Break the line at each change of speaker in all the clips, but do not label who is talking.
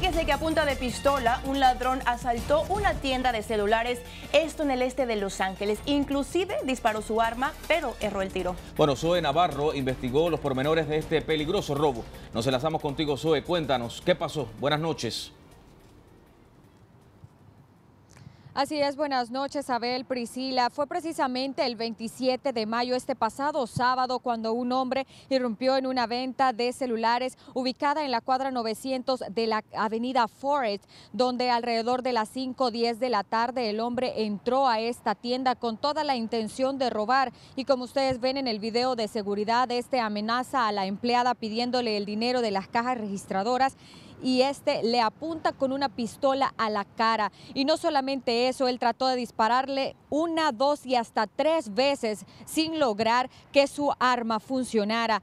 Fíjese que a punta de pistola, un ladrón asaltó una tienda de celulares, esto en el este de Los Ángeles. Inclusive disparó su arma, pero erró el tiro.
Bueno, Zoe Navarro investigó los pormenores de este peligroso robo. Nos enlazamos contigo, Zoe. Cuéntanos, ¿qué pasó? Buenas noches.
Así es, buenas noches, Abel, Priscila. Fue precisamente el 27 de mayo, este pasado sábado, cuando un hombre irrumpió en una venta de celulares ubicada en la cuadra 900 de la avenida Forest, donde alrededor de las 5.10 de la tarde el hombre entró a esta tienda con toda la intención de robar. Y como ustedes ven en el video de seguridad, este amenaza a la empleada pidiéndole el dinero de las cajas registradoras y este le apunta con una pistola a la cara. Y no solamente eso, él trató de dispararle una, dos y hasta tres veces sin lograr que su arma funcionara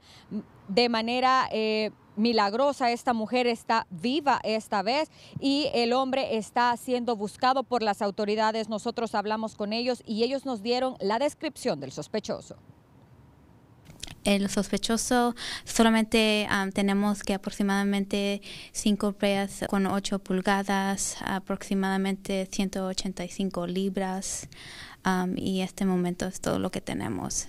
de manera... Eh, milagrosa, esta mujer está viva esta vez y el hombre está siendo buscado por las autoridades. Nosotros hablamos con ellos y ellos nos dieron la descripción del sospechoso
el sospechoso, solamente ah, tenemos que aproximadamente 5 preas con 8 pulgadas, aproximadamente 185 libras. Um, y este momento es todo lo que tenemos.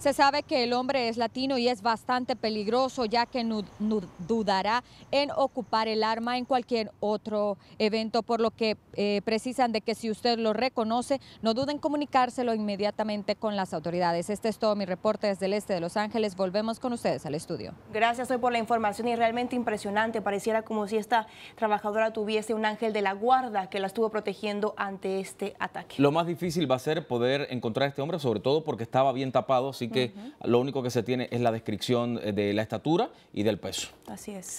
Se sabe que el hombre es latino y es bastante peligroso ya que no, dudará en ocupar el arma en cualquier otro evento, por lo que eh, precisan de que si usted lo reconoce, no duden en comunicárselo inmediatamente con las autoridades. Este es todo mi reporte desde el este de Los Ángeles. Volvemos con ustedes al estudio.
Gracias hoy por la información y realmente impresionante. Pareciera como si esta trabajadora tuviese un ángel de la guarda que la estuvo protegiendo ante este ataque. Lo
más difícil va a ser poder encontrar a este hombre, sobre todo porque estaba bien tapado, que lo único que se tiene es la descripción eh, de la estatura y del peso.
Así es.